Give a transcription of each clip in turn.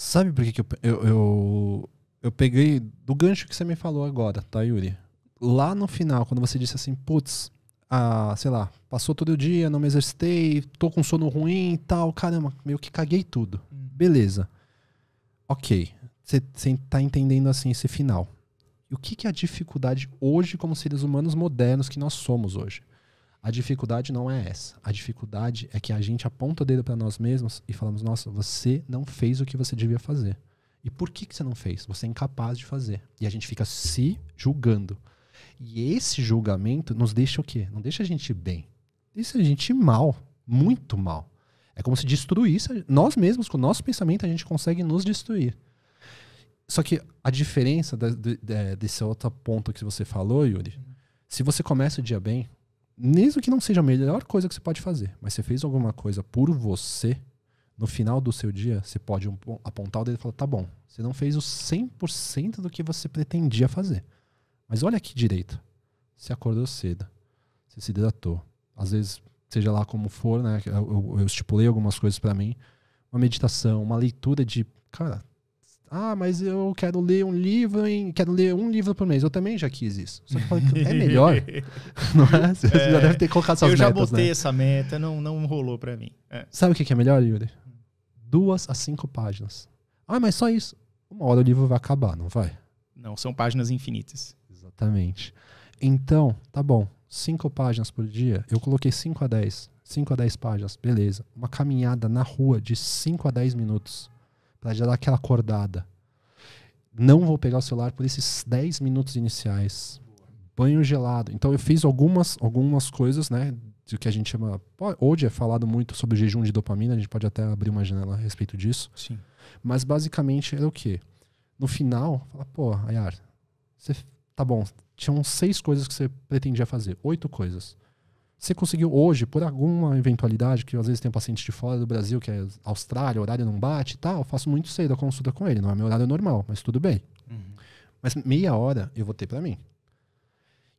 Sabe por que, que eu, eu, eu, eu, peguei do gancho que você me falou agora, tá, Yuri? Lá no final, quando você disse assim, putz, ah, sei lá, passou todo o dia, não me exercitei, tô com sono ruim e tal, caramba, meio que caguei tudo. Hum. Beleza. Ok. Você tá entendendo assim esse final. E o que, que é a dificuldade hoje como seres humanos modernos que nós somos hoje? A dificuldade não é essa. A dificuldade é que a gente aponta o dedo para nós mesmos e falamos: nossa, você não fez o que você devia fazer. E por que, que você não fez? Você é incapaz de fazer. E a gente fica se julgando. E esse julgamento nos deixa o quê? Não deixa a gente bem. Deixa a gente mal. Muito mal. É como se destruísse. Nós mesmos, com o nosso pensamento, a gente consegue nos destruir. Só que a diferença é, desse outro ponto que você falou, Yuri, se você começa o dia bem, mesmo que não seja a melhor coisa que você pode fazer, mas você fez alguma coisa por você, no final do seu dia, você pode apontar o dedo e falar: tá bom, você não fez o 100% do que você pretendia fazer. Mas olha aqui direito. Você acordou cedo, você se hidratou. Às vezes, seja lá como for, né? Eu, eu estipulei algumas coisas para mim. Uma meditação, uma leitura de, cara, ah, mas eu quero ler um livro em. Quero ler um livro por mês. Eu também já quis isso. Só que é melhor. não é? Você é, já deve ter colocado suas metas. Eu já metas, botei né? essa meta, não, não rolou para mim. É. Sabe o que é melhor, Yuri? Duas a cinco páginas. Ah, mas só isso. Uma hora o livro vai acabar, não vai? Não, são páginas infinitas. Exatamente. Então, tá bom. Cinco páginas por dia. Eu coloquei cinco a dez. Cinco a dez páginas, beleza. Uma caminhada na rua de cinco a dez minutos para já dar aquela acordada. Não vou pegar o celular por esses 10 minutos iniciais. Banho gelado. Então eu fiz algumas, algumas coisas, né? Do que a gente chama. Hoje é falado muito sobre o jejum de dopamina, a gente pode até abrir uma janela a respeito disso. Sim. Mas basicamente era o quê? No final, fala, pô, Ayar, você, tá bom, tinham seis coisas que você pretendia fazer, oito coisas. Você conseguiu hoje, por alguma eventualidade, que às vezes tem um paciente de fora do Brasil, que é Austrália, horário não bate e tal, eu faço muito cedo a consulta com ele. Não é meu horário normal, mas tudo bem. Uhum. Mas meia hora eu vou ter para mim.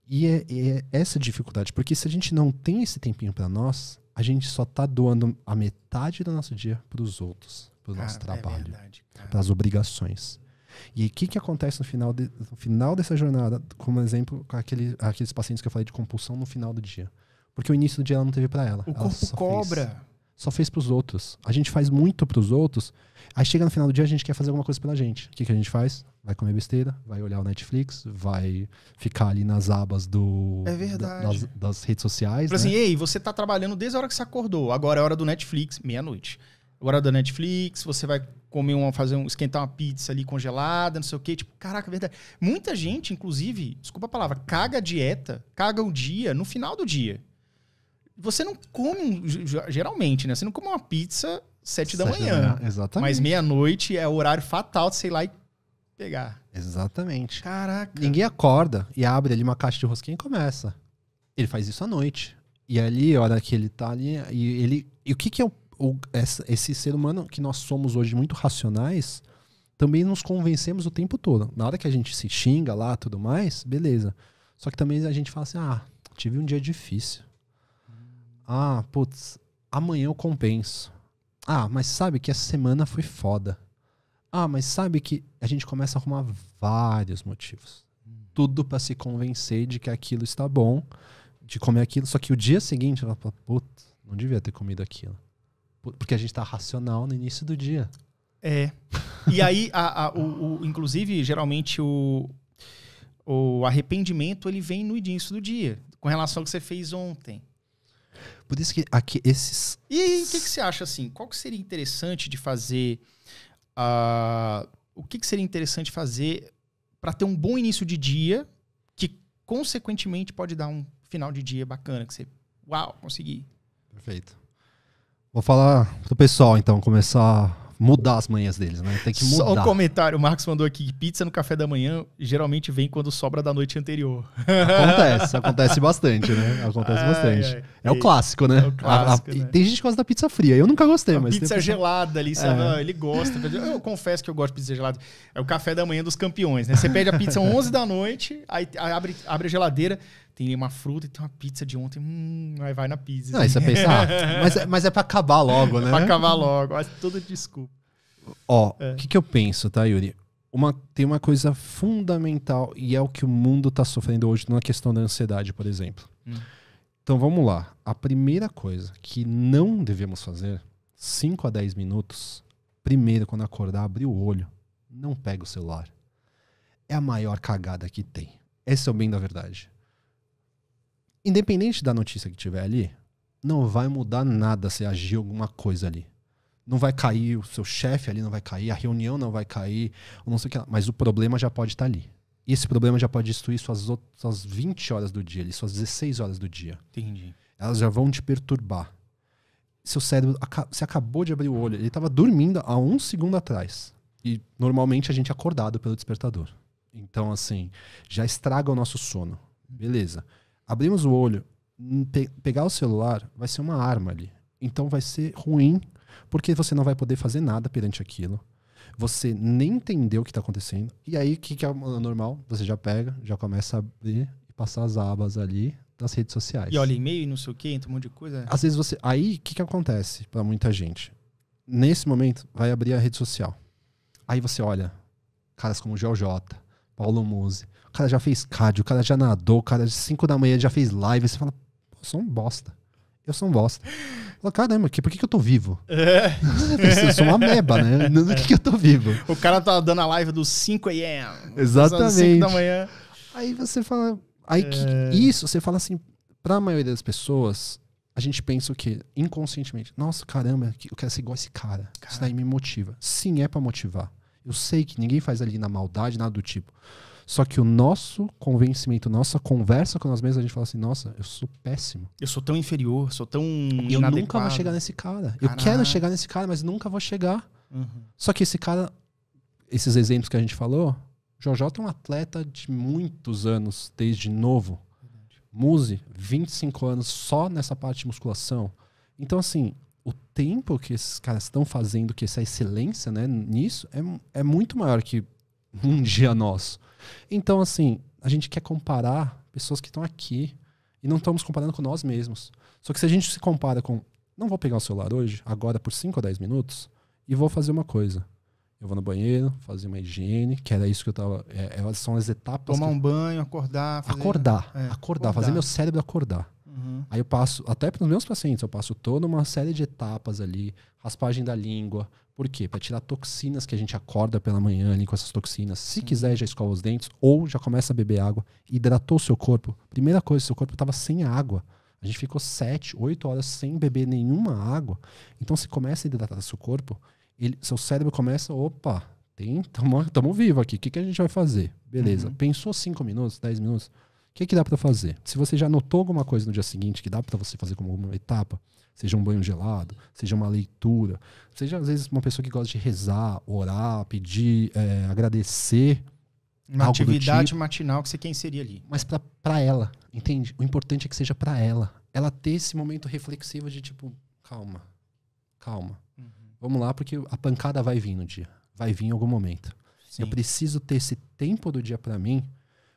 E é, é, essa dificuldade, porque se a gente não tem esse tempinho para nós, a gente só tá doando a metade do nosso dia para os outros, para o nosso é trabalho, é para as obrigações. E o que, que acontece no final, de, no final dessa jornada, como exemplo, aquele, aqueles pacientes que eu falei de compulsão no final do dia? Porque o início do dia ela não teve para ela. O ela corpo só cobra. Fez, só fez pros outros. A gente faz muito pros outros. Aí chega no final do dia, a gente quer fazer alguma coisa pela gente. O que, que a gente faz? Vai comer besteira, vai olhar o Netflix, vai ficar ali nas abas do. É verdade. das, das redes sociais. Assim, né? assim, ei, você tá trabalhando desde a hora que você acordou. Agora é hora do Netflix, meia-noite. Hora da Netflix, você vai comer uma, fazer um, esquentar uma pizza ali congelada, não sei o quê. Tipo, caraca, é verdade. Muita gente, inclusive, desculpa a palavra, caga a dieta, caga o dia no final do dia. Você não come, geralmente, né? Você não come uma pizza sete da manhã. Exatamente. Mas meia-noite é o horário fatal de sei lá e pegar. Exatamente. Caraca. Ninguém acorda e abre ali uma caixa de rosquinha e começa. Ele faz isso à noite. E ali, a hora que ele tá ali, e ele. E o que, que é o, o, esse ser humano que nós somos hoje muito racionais? Também nos convencemos o tempo todo. Na hora que a gente se xinga lá tudo mais, beleza. Só que também a gente fala assim: ah, tive um dia difícil. Ah, putz, amanhã eu compenso. Ah, mas sabe que essa semana foi foda. Ah, mas sabe que a gente começa a arrumar vários motivos. Tudo para se convencer de que aquilo está bom, de comer aquilo. Só que o dia seguinte ela fala, putz, não devia ter comido aquilo. Porque a gente tá racional no início do dia. É. E aí, a, a, o, o, inclusive, geralmente o, o arrependimento ele vem no início do dia, com relação ao que você fez ontem. Por isso que aqui esses. E o que, que você acha assim? Qual que seria interessante de fazer? Uh, o que, que seria interessante fazer para ter um bom início de dia, que consequentemente pode dar um final de dia bacana, que você. Uau, consegui. Perfeito. Vou falar pro pessoal, então, começar mudar as manhãs deles, né? Tem que mudar. Só um comentário, o Marcos mandou aqui que pizza no café da manhã geralmente vem quando sobra da noite anterior. Acontece, acontece bastante, né? Acontece ai, bastante. Ai, é, é, o clássico, né? É o clássico, a, a, né? Tem gente que gosta da pizza fria, eu nunca gostei, a mas... Pizza tem... gelada ali, sabe? É. Ele gosta. Eu, confesso que eu gosto de pizza gelada. É o café da manhã dos campeões, né? Você pede a pizza 11 da noite, aí abre, abre a geladeira, tem uma fruta e tem uma pizza de ontem. Hum, aí vai na pizza. Não, assim. ah, mas, é, mas é pra acabar logo, né? É pra acabar logo. Mas tudo é desculpa. Ó, o é. que, que eu penso, tá, Yuri? Uma, tem uma coisa fundamental e é o que o mundo tá sofrendo hoje na questão da ansiedade, por exemplo. Hum. Então vamos lá. A primeira coisa que não devemos fazer, 5 a 10 minutos, primeiro quando acordar, abrir o olho, não pega o celular. É a maior cagada que tem. Esse é o bem da verdade independente da notícia que tiver ali, não vai mudar nada se agir alguma coisa ali. Não vai cair o seu chefe ali, não vai cair, a reunião não vai cair, não sei o que lá. Mas o problema já pode estar ali. E esse problema já pode destruir suas, suas 20 horas do dia, ali, suas 16 horas do dia. Entendi. Elas já vão te perturbar. Seu cérebro, você acabou de abrir o olho, ele estava dormindo há um segundo atrás. E normalmente a gente é acordado pelo despertador. Então, assim, já estraga o nosso sono. Beleza abrimos o olho, pe pegar o celular vai ser uma arma ali. Então vai ser ruim, porque você não vai poder fazer nada perante aquilo. Você nem entendeu o que está acontecendo. E aí, o que, que é normal? Você já pega, já começa a abrir e passar as abas ali nas redes sociais. E olha e-mail e não sei o quê, entra um monte de coisa. Né? Às vezes você. Aí, o que, que acontece para muita gente? Nesse momento, vai abrir a rede social. Aí você olha caras como o GeoJ, Paulo Muse, o cara já fez cardio, o cara já nadou, o cara às 5 da manhã já fez live. Você fala, eu sou um bosta. Eu sou um bosta. Fala, caramba, por que, que eu tô vivo? É. eu sou uma meba, né? Por que, que eu tô vivo? O cara tá dando a live dos 5 a.m. Exatamente. 5 da manhã. Aí você fala. Aí é. isso, você fala assim, pra maioria das pessoas, a gente pensa o quê? Inconscientemente. Nossa, caramba, eu quero ser igual esse cara. cara. Isso daí me motiva. Sim, é para motivar. Eu sei que ninguém faz ali na maldade, nada do tipo. Só que o nosso convencimento, nossa conversa com nós mesmos, a gente fala assim: nossa, eu sou péssimo. Eu sou tão inferior, sou tão. Eu inadequado. nunca vou chegar nesse cara. Caraca. Eu quero chegar nesse cara, mas nunca vou chegar. Uhum. Só que esse cara, esses exemplos que a gente falou, Jojó é um atleta de muitos anos, desde novo. Muse, 25 anos só nessa parte de musculação. Então, assim, o tempo que esses caras estão fazendo, que essa excelência né, nisso, é, é muito maior que um dia nosso. Então, assim, a gente quer comparar pessoas que estão aqui e não estamos comparando com nós mesmos. Só que se a gente se compara com, não vou pegar o celular hoje, agora por 5 ou 10 minutos, e vou fazer uma coisa. Eu vou no banheiro, fazer uma higiene, que era isso que eu tava. É, são as etapas. Tomar um banho, acordar. Fazer, acordar, é, acordar, acordar, fazer meu cérebro acordar. Uhum. Aí eu passo, até nos meus pacientes, eu passo toda uma série de etapas ali, raspagem da língua. Por quê? Para tirar toxinas que a gente acorda pela manhã ali com essas toxinas. Se quiser, já escova os dentes ou já começa a beber água. Hidratou o seu corpo. Primeira coisa, seu corpo estava sem água. A gente ficou 7, 8 horas sem beber nenhuma água. Então, se começa a hidratar seu corpo, ele, seu cérebro começa, opa, tem, tamo, tamo vivo aqui, o que, que a gente vai fazer? Beleza. Uhum. Pensou 5 minutos, 10 minutos? que, que dá para fazer? Se você já notou alguma coisa no dia seguinte que dá para você fazer como uma etapa, seja um banho gelado, seja uma leitura, seja às vezes uma pessoa que gosta de rezar, orar, pedir, é, agradecer. Uma atividade tipo, matinal que você quem seria ali. Mas para ela, entende? O importante é que seja para ela. Ela ter esse momento reflexivo de tipo, calma, calma. Uhum. Vamos lá, porque a pancada vai vir no dia. Vai vir em algum momento. Sim. Eu preciso ter esse tempo do dia para mim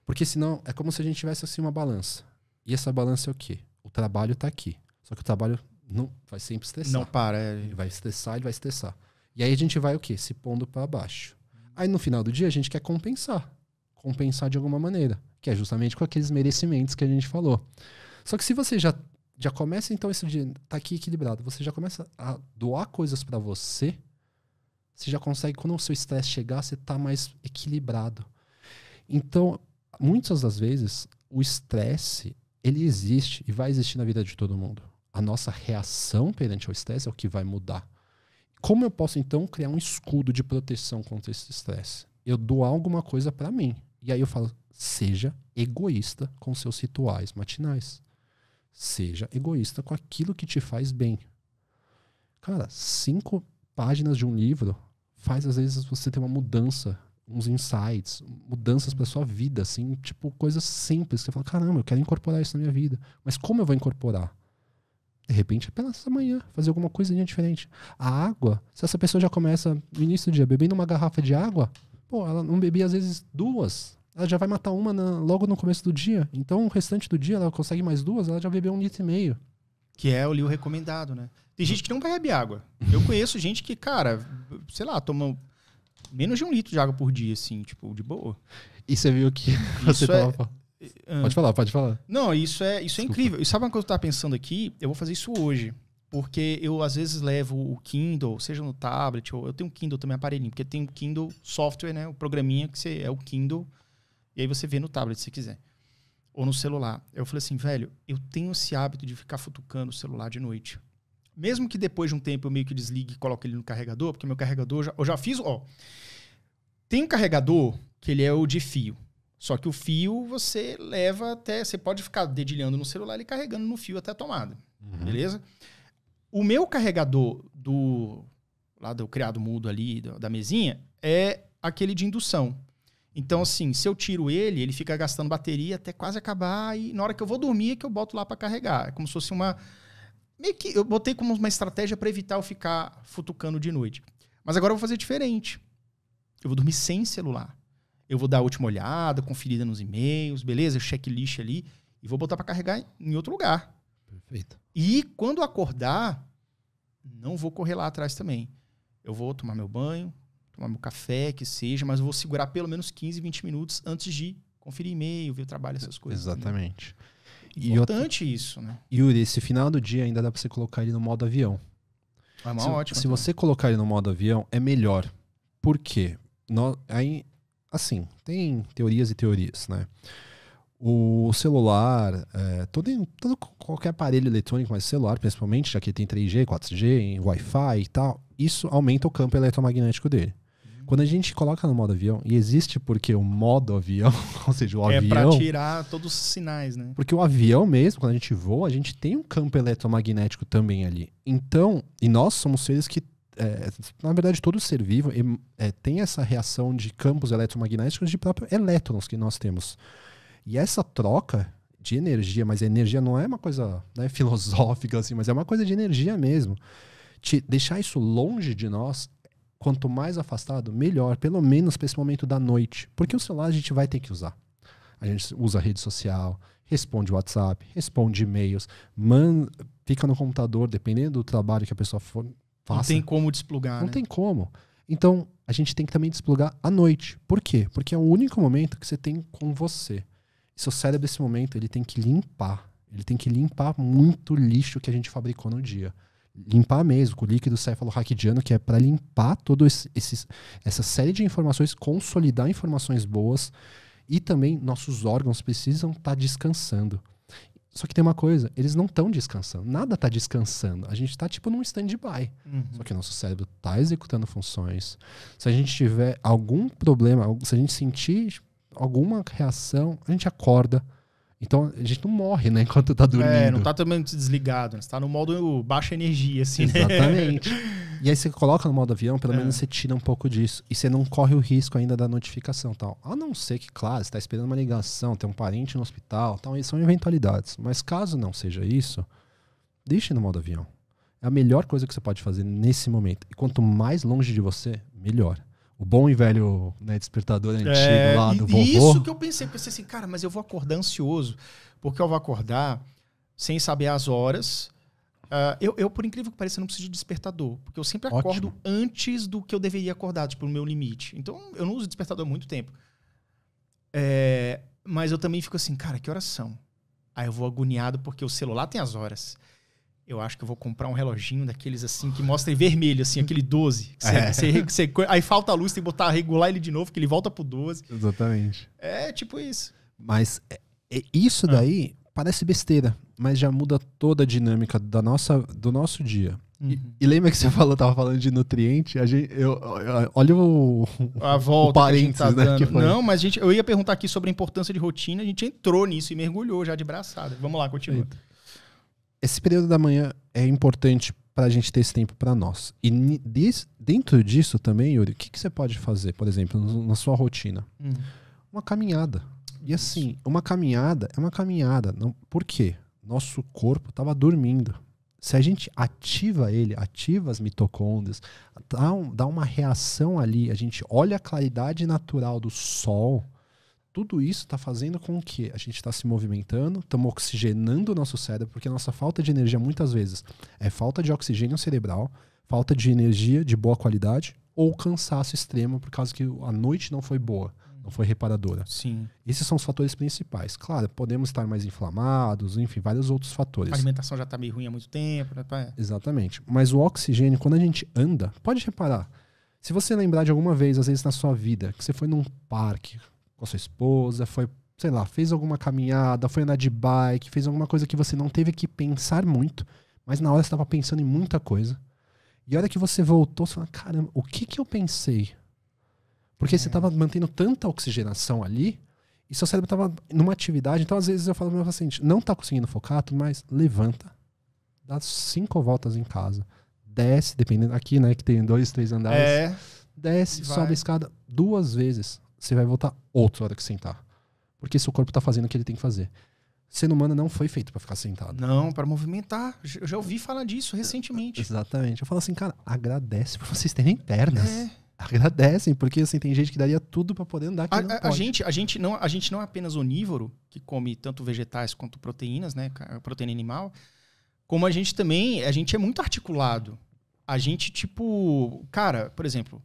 porque senão é como se a gente tivesse assim uma balança. E essa balança é o quê? O trabalho está aqui. Só que o trabalho não vai sempre estressar. Não para. É... Ele vai estressar, ele vai estressar. E aí a gente vai o quê? Se pondo para baixo. Aí no final do dia a gente quer compensar. Compensar de alguma maneira. Que é justamente com aqueles merecimentos que a gente falou. Só que se você já, já começa, então, esse dia tá aqui equilibrado, você já começa a doar coisas para você, você já consegue, quando o seu estresse chegar, você tá mais equilibrado. Então, muitas das vezes o estresse ele existe e vai existir na vida de todo mundo. A nossa reação perante o estresse é o que vai mudar. Como eu posso então criar um escudo de proteção contra esse estresse? Eu dou alguma coisa para mim. E aí eu falo: seja egoísta com seus rituais matinais. Seja egoísta com aquilo que te faz bem. Cara, cinco páginas de um livro faz às vezes você ter uma mudança uns insights, mudanças para sua vida, assim, tipo, coisas simples. Você fala, caramba, eu quero incorporar isso na minha vida. Mas como eu vou incorporar? De repente é amanhã manhã, fazer alguma coisinha diferente. A água, se essa pessoa já começa no início do dia bebendo uma garrafa de água, pô, ela não bebia às vezes duas, ela já vai matar uma na, logo no começo do dia. Então o restante do dia ela consegue mais duas, ela já bebeu um litro e meio. Que é o livro recomendado, né? Tem uhum. gente que não bebe água. Eu conheço gente que, cara, sei lá, toma menos de um litro de água por dia, assim, tipo, de boa. E você viu que você tava... É, é... Pode ah, falar, pode falar. Não, isso é, isso é incrível. E sabe uma coisa que eu tava pensando aqui? Eu vou fazer isso hoje. Porque eu, às vezes, levo o Kindle, seja no tablet, ou eu tenho um Kindle também, aparelhinho, porque tem o um Kindle software, né? O programinha que você é o Kindle, e aí você vê no tablet se quiser. Ou no celular. Eu falei assim, velho, eu tenho esse hábito de ficar futucando o celular de noite. Mesmo que depois de um tempo eu meio que desligue e coloque ele no carregador, porque meu carregador já, eu já fiz, ó. Tem um carregador que ele é o de fio. Só que o fio você leva até. Você pode ficar dedilhando no celular e carregando no fio até a tomada. Uhum. Beleza? O meu carregador do. Lá do criado mudo ali, da mesinha, é aquele de indução. Então, assim, se eu tiro ele, ele fica gastando bateria até quase acabar e na hora que eu vou dormir é que eu boto lá para carregar. É como se fosse uma meio que eu botei como uma estratégia para evitar eu ficar futucando de noite. Mas agora eu vou fazer diferente. Eu vou dormir sem celular. Eu vou dar a última olhada, conferida nos e-mails, beleza? Checklist ali e vou botar para carregar em outro lugar. Perfeito. E quando acordar, não vou correr lá atrás também. Eu vou tomar meu banho, tomar meu café, que seja, mas eu vou segurar pelo menos 15, 20 minutos antes de conferir e-mail, ver o trabalho, essas coisas. Exatamente. Também. Importante outra... isso, né? Yuri, esse final do dia ainda dá pra você colocar ele no modo avião. Ah, é uma se, ótima. Então. Se você colocar ele no modo avião, é melhor. Por quê? No, aí, assim, tem teorias e teorias, né? O celular, é, todo, todo, qualquer aparelho eletrônico, mas celular principalmente, já que tem 3G, 4G, Wi-Fi e tal, isso aumenta o campo eletromagnético dele. Quando a gente coloca no modo avião, e existe porque o modo avião, ou seja, o é avião. É para tirar todos os sinais, né? Porque o avião mesmo, quando a gente voa, a gente tem um campo eletromagnético também ali. Então, e nós somos seres que é, na verdade, todo ser vivo é, tem essa reação de campos eletromagnéticos de próprios elétrons que nós temos. E essa troca de energia, mas a energia não é uma coisa né, filosófica, assim, mas é uma coisa de energia mesmo. Te deixar isso longe de nós quanto mais afastado, melhor, pelo menos para esse momento da noite. Porque o celular a gente vai ter que usar. A gente usa a rede social, responde WhatsApp, responde e-mails, man, fica no computador, dependendo do trabalho que a pessoa for, faça. Não tem como desplugar. Não né? tem como. Então, a gente tem que também desplugar à noite. Por quê? Porque é o único momento que você tem com você. seu cérebro, nesse momento, ele tem que limpar. Ele tem que limpar muito lixo que a gente fabricou no dia limpar mesmo, com o líquido cefalorraquidiano, que é para limpar toda essa série de informações, consolidar informações boas e também nossos órgãos precisam estar tá descansando. Só que tem uma coisa, eles não estão descansando, nada está descansando. A gente está tipo num stand-by. Uhum. Só que nosso cérebro está executando funções. Se a gente tiver algum problema, se a gente sentir alguma reação, a gente acorda, então a gente não morre, né? Enquanto tá dormindo. É, não tá também desligado, né? Você tá no modo baixa energia, assim, né? Exatamente. Né? e aí você coloca no modo avião, pelo é. menos você tira um pouco disso. E você não corre o risco ainda da notificação tal. A não ser que, claro, você tá esperando uma ligação, tem um parente no hospital tal. Isso são eventualidades. Mas caso não seja isso, deixe no modo avião. É a melhor coisa que você pode fazer nesse momento. E quanto mais longe de você, melhor o bom e velho né, despertador é, antigo é, lá do vovô. Isso que eu pensei, pensei assim, cara, mas eu vou acordar ansioso, porque eu vou acordar sem saber as horas. Uh, eu, eu, por incrível que pareça, não preciso de despertador, porque eu sempre acordo Ótimo. antes do que eu deveria acordar, tipo, no meu limite. Então, eu não uso despertador há muito tempo. É, mas eu também fico assim, cara, que horas são? Aí eu vou agoniado porque o celular tem as horas eu acho que eu vou comprar um reloginho daqueles assim que mostra em vermelho, assim, aquele 12. é. você, você, aí falta a luz, tem que botar, regular ele de novo, que ele volta pro 12. Exatamente. É tipo isso. Mas é, é, isso ah. daí parece besteira, mas já muda toda a dinâmica da nossa, do nosso dia. Uhum. E, e, lembra que você falou, tava falando de nutriente? A gente, eu, eu, eu olha o, a volta o parênteses, que a gente tá né? Que Não, mas gente, eu ia perguntar aqui sobre a importância de rotina, a gente entrou nisso e mergulhou já de braçada. Vamos lá, continua. Eita esse período da manhã é importante para a gente ter esse tempo para nós. E dentro disso também, Yuri, o que, que você pode fazer, por exemplo, na sua rotina? Hum. Uma caminhada. E assim, uma caminhada é uma caminhada. Não, por quê? Nosso corpo estava dormindo. Se a gente ativa ele, ativa as mitocôndrias, dá, um, dá uma reação ali, a gente olha a claridade natural do sol, tudo isso está fazendo com que a gente está se movimentando, estamos oxigenando o nosso cérebro, porque a nossa falta de energia muitas vezes é falta de oxigênio cerebral, falta de energia de boa qualidade ou cansaço extremo por causa que a noite não foi boa, não foi reparadora. Sim. Esses são os fatores principais. Claro, podemos estar mais inflamados, enfim, vários outros fatores. A alimentação já está meio ruim há muito tempo. Né? Exatamente. Mas o oxigênio, quando a gente anda, pode reparar. Se você lembrar de alguma vez, às vezes na sua vida, que você foi num parque, com a sua esposa, foi, sei lá, fez alguma caminhada, foi andar de bike, fez alguma coisa que você não teve que pensar muito, mas na hora você estava pensando em muita coisa. E a hora que você voltou, você fala, caramba, o que que eu pensei? Porque você estava é. mantendo tanta oxigenação ali, e seu cérebro estava numa atividade. Então, às vezes, eu falo para o meu paciente, não está conseguindo focar, tudo mais, levanta, dá cinco voltas em casa, desce, dependendo aqui, né, que tem dois, três andares. É. Desce, sobe a escada duas vezes você vai voltar outro hora que sentar. Porque seu corpo está fazendo o que ele tem que fazer. ser humano não foi feito para ficar sentado. Não, para movimentar. Eu já ouvi falar disso recentemente. Exatamente. Eu falo assim, cara, agradece por vocês terem pernas. É. Agradecem, porque assim, tem gente que daria tudo para poder andar. A, a, a, gente, a, gente não, a gente não é apenas onívoro, que come tanto vegetais quanto proteínas, né? Proteína animal. Como a gente também, a gente é muito articulado. A gente, tipo, cara, por exemplo,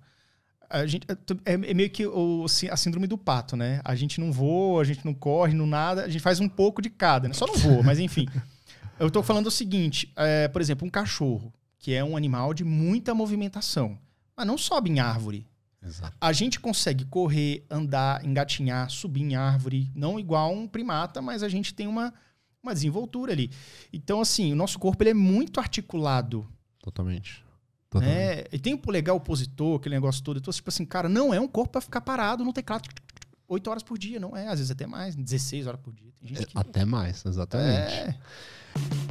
a gente, é, é, é, meio que o, a síndrome do pato, né? A gente não voa, a gente não corre, não nada, a gente faz um pouco de cada, né? Só não voa, mas enfim. Eu estou falando o seguinte: é, por exemplo, um cachorro, que é um animal de muita movimentação, mas não sobe em árvore. Exato. A gente consegue correr, andar, engatinhar, subir em árvore, não igual um primata, mas a gente tem uma, uma desenvoltura ali. Então, assim, o nosso corpo ele é muito articulado. Totalmente. Né? E tem um polegar opositor, aquele negócio todo. Então, tipo assim, cara, não é um corpo para ficar parado no teclado 8 horas por dia, não é? Às vezes até mais, 16 horas por dia. É, que... Até mais, exatamente. É.